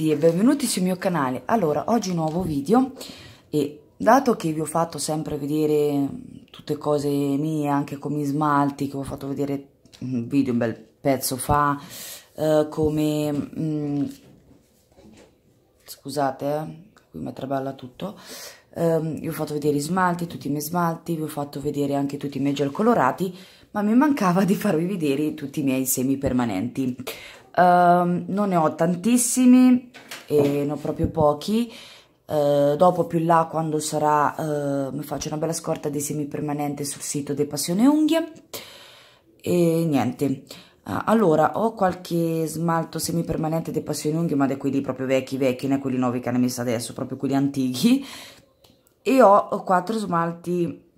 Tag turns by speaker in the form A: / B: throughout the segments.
A: tutti e benvenuti sul mio canale allora oggi nuovo video e dato che vi ho fatto sempre vedere tutte cose mie anche come i smalti che ho fatto vedere un video un bel pezzo fa eh, come mh, mm, scusate eh, qui mi traballa tutto eh, vi ho fatto vedere i smalti tutti i miei smalti vi ho fatto vedere anche tutti i miei gel colorati ma mi mancava di farvi vedere tutti i miei semi permanenti Um, non ne ho tantissimi e ne ho proprio pochi uh, dopo più là quando sarà uh, mi faccio una bella scorta di semi permanente sul sito di Passione Unghie e niente uh, allora ho qualche smalto semi permanente di Passione Unghie ma di quelli proprio vecchi vecchi né quelli nuovi che hanno messo adesso proprio quelli antichi e ho quattro smalti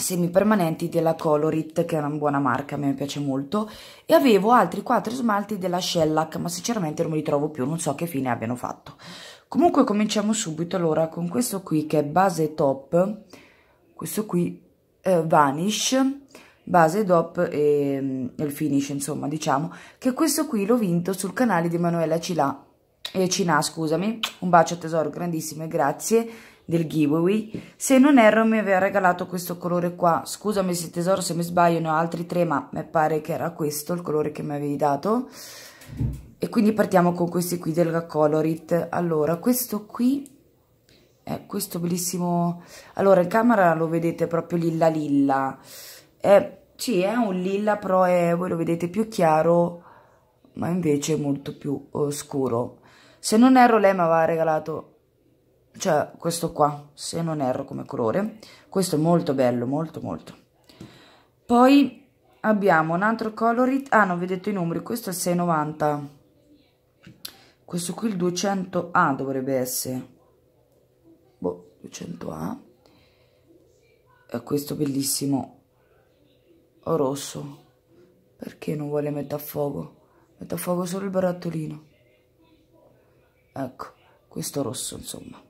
A: semipermanenti della Colorit, che è una buona marca, a me piace molto, e avevo altri 4 smalti della Shellac, ma sinceramente non li trovo più, non so che fine abbiano fatto. Comunque cominciamo subito allora con questo qui che è base top, questo qui eh, Vanish, base top e, mm, e il finish insomma diciamo, che questo qui l'ho vinto sul canale di Emanuela Cilà, eh, Cinà, scusami, un bacio tesoro grandissimo e grazie, del giveaway. Se non erro mi aveva regalato questo colore qua, scusami se tesoro se mi sbaglio, ne ho altri tre ma mi pare che era questo il colore che mi avevi dato. E quindi partiamo con questi qui del Colorit. Allora, questo qui è questo bellissimo... Allora, in camera lo vedete proprio lilla lilla. È, sì, è un lilla, però è, voi lo vedete più chiaro, ma invece molto più eh, scuro Se non erro lei mi aveva regalato cioè questo qua, se non erro come colore, questo è molto bello, molto molto. Poi abbiamo un altro colorit, ah non vi ho detto i numeri, questo è il 690, questo qui il 200A dovrebbe essere, boh, 200A, e questo bellissimo rosso, perché non vuole mettere a fuoco? Mette a fuoco solo il barattolino, ecco, questo rosso insomma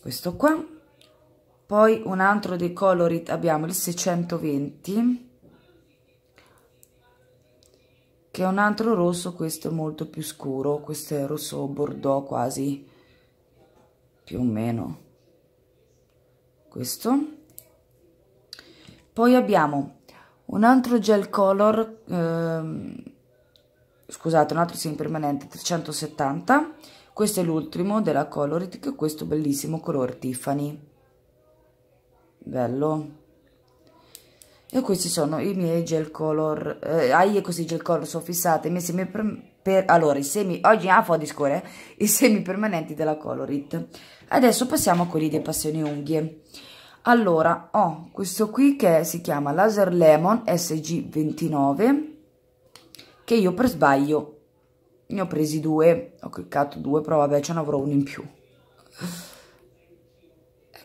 A: questo qua poi un altro dei colori abbiamo il 620 che è un altro rosso questo è molto più scuro questo è rosso bordeaux quasi più o meno questo poi abbiamo un altro gel color ehm, scusate un altro semi permanente 370 questo è l'ultimo della che è questo bellissimo colore Tiffany. Bello. E questi sono i miei gel color. Eh, ah, io così gel color sono fissati. I miei semi per, per, allora, i semi, oggi ah, fuori discorre, eh, i semi permanenti della Colorit. Adesso passiamo a quelli dei passioni unghie. Allora, ho questo qui che si chiama Laser Lemon SG29 che io per sbaglio ne ho presi due, ho cliccato due, però vabbè ce ne avrò uno in più.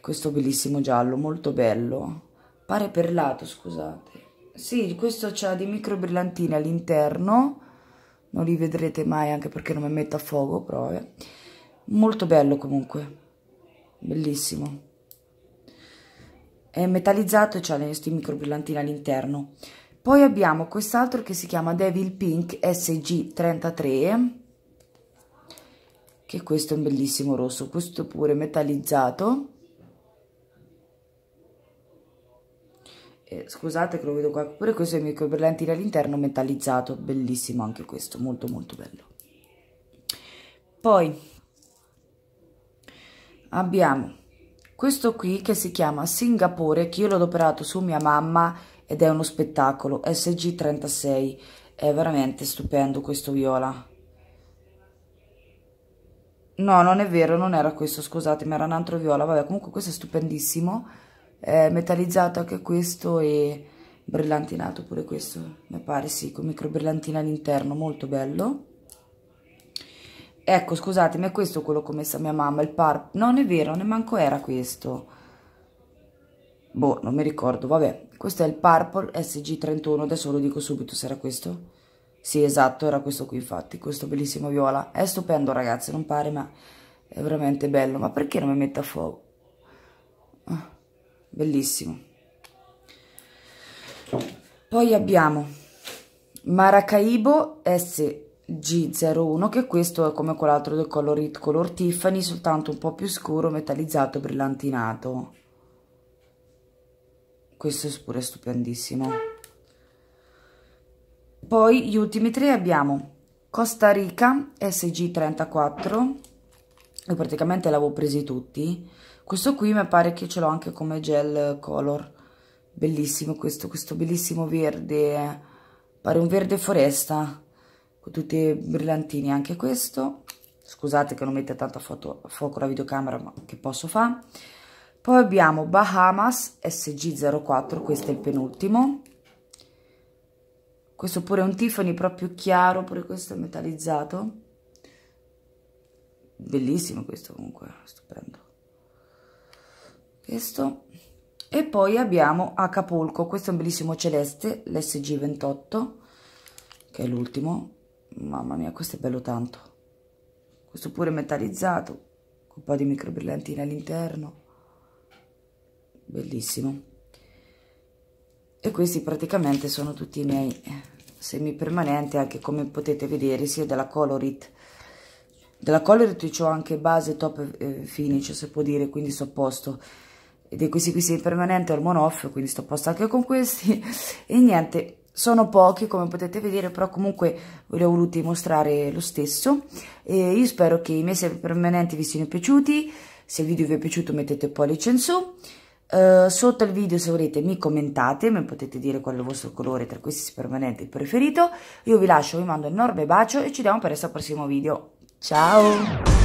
A: Questo bellissimo giallo, molto bello. Pare perlato, scusate. Sì, questo c'ha dei micro brillantini all'interno. Non li vedrete mai anche perché non mi metto a fuoco, però eh. Molto bello comunque. Bellissimo. È metallizzato e c'ha questi micro brillantini all'interno. Poi abbiamo quest'altro che si chiama Devil Pink SG33, che questo è un bellissimo rosso, questo pure metallizzato. Eh, scusate che lo vedo qua, pure questo è il microberlantino all'interno metallizzato, bellissimo anche questo, molto molto bello. Poi abbiamo questo qui che si chiama Singapore, che io l'ho adoperato su mia mamma, ed è uno spettacolo. SG36 è veramente stupendo questo viola. No, non è vero, non era questo, scusate, ma era un altro viola. Vabbè, comunque questo è stupendissimo. È metallizzato anche questo e brillantinato pure questo, mi pare, sì, con micro brillantina all'interno, molto bello. Ecco, scusatemi, è questo quello che ho messo a mia mamma, il par... Non è vero, ne manco era questo boh, non mi ricordo, vabbè, questo è il Purple SG31, adesso lo dico subito se era questo, sì esatto, era questo qui infatti, questo bellissimo viola, è stupendo ragazzi, non pare ma è veramente bello, ma perché non mi mette a fuoco? Ah, bellissimo. Poi abbiamo Maracaibo SG01, che questo è come quell'altro del Color Color Tiffany, soltanto un po' più scuro, metallizzato, brillantinato questo è pure stupendissimo poi gli ultimi tre abbiamo Costa Rica SG34 io praticamente l'avevo presi tutti questo qui mi pare che ce l'ho anche come gel color bellissimo questo, questo bellissimo verde pare un verde foresta con tutti i brillantini anche questo scusate che non mette tanto a, foto, a fuoco la videocamera ma che posso fare poi abbiamo Bahamas SG04 questo è il penultimo questo pure è un Tiffany proprio chiaro pure questo è metallizzato bellissimo questo comunque stupendo questo e poi abbiamo Acapulco questo è un bellissimo celeste l'SG28 che è l'ultimo mamma mia questo è bello tanto questo pure è metallizzato con un po' di microbrillantina all'interno bellissimo e questi praticamente sono tutti i miei eh, semi permanenti anche come potete vedere sia della colorit della colorit ho anche base top eh, finish se può dire quindi sto a posto ed è questi qui semipermanenti al off quindi sto a posto anche con questi e niente sono pochi come potete vedere però comunque ve li ho voluti mostrare lo stesso e io spero che i miei semi permanenti vi siano piaciuti se il video vi è piaciuto mettete pollice in su eh, sotto il video se volete mi commentate, mi potete dire qual è il vostro colore tra questi permanenti preferito. Io vi lascio, vi mando un enorme bacio e ci vediamo per il prossimo video. Ciao!